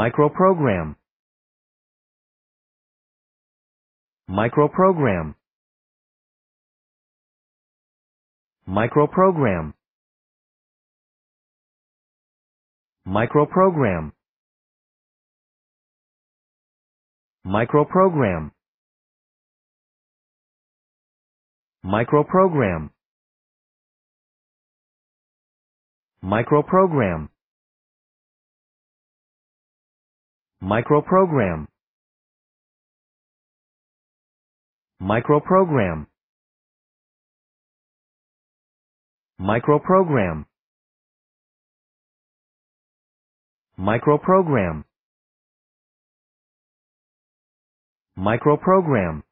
microprogram microprogram microprogram microprogram microprogram microprogram microprogram microprogram microprogram microprogram microprogram microprogram